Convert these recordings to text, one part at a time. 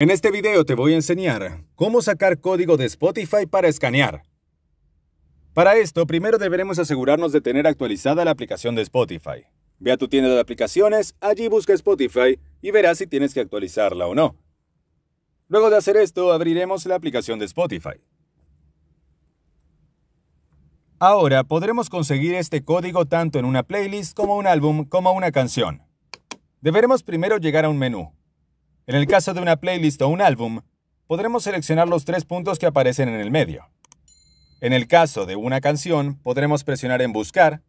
En este video te voy a enseñar cómo sacar código de Spotify para escanear. Para esto, primero deberemos asegurarnos de tener actualizada la aplicación de Spotify. Ve a tu tienda de aplicaciones, allí busca Spotify y verás si tienes que actualizarla o no. Luego de hacer esto, abriremos la aplicación de Spotify. Ahora podremos conseguir este código tanto en una playlist como un álbum como una canción. Deberemos primero llegar a un menú, en el caso de una playlist o un álbum, podremos seleccionar los tres puntos que aparecen en el medio. En el caso de una canción, podremos presionar en Buscar,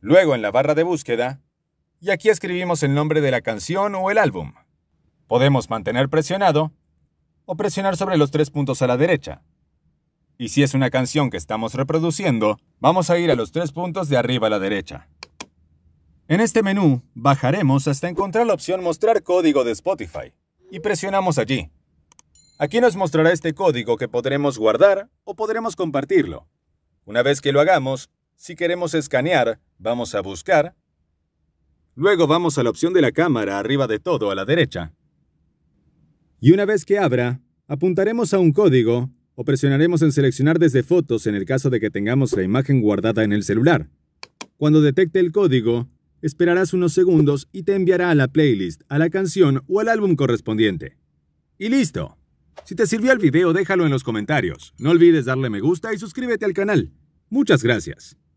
luego en la barra de búsqueda, y aquí escribimos el nombre de la canción o el álbum. Podemos mantener presionado o presionar sobre los tres puntos a la derecha. Y si es una canción que estamos reproduciendo, vamos a ir a los tres puntos de arriba a la derecha. En este menú, bajaremos hasta encontrar la opción Mostrar código de Spotify y presionamos allí. Aquí nos mostrará este código que podremos guardar o podremos compartirlo. Una vez que lo hagamos, si queremos escanear, vamos a buscar. Luego vamos a la opción de la cámara arriba de todo a la derecha. Y una vez que abra, apuntaremos a un código o presionaremos en seleccionar desde fotos en el caso de que tengamos la imagen guardada en el celular. Cuando detecte el código, Esperarás unos segundos y te enviará a la playlist, a la canción o al álbum correspondiente. ¡Y listo! Si te sirvió el video, déjalo en los comentarios. No olvides darle me gusta y suscríbete al canal. Muchas gracias.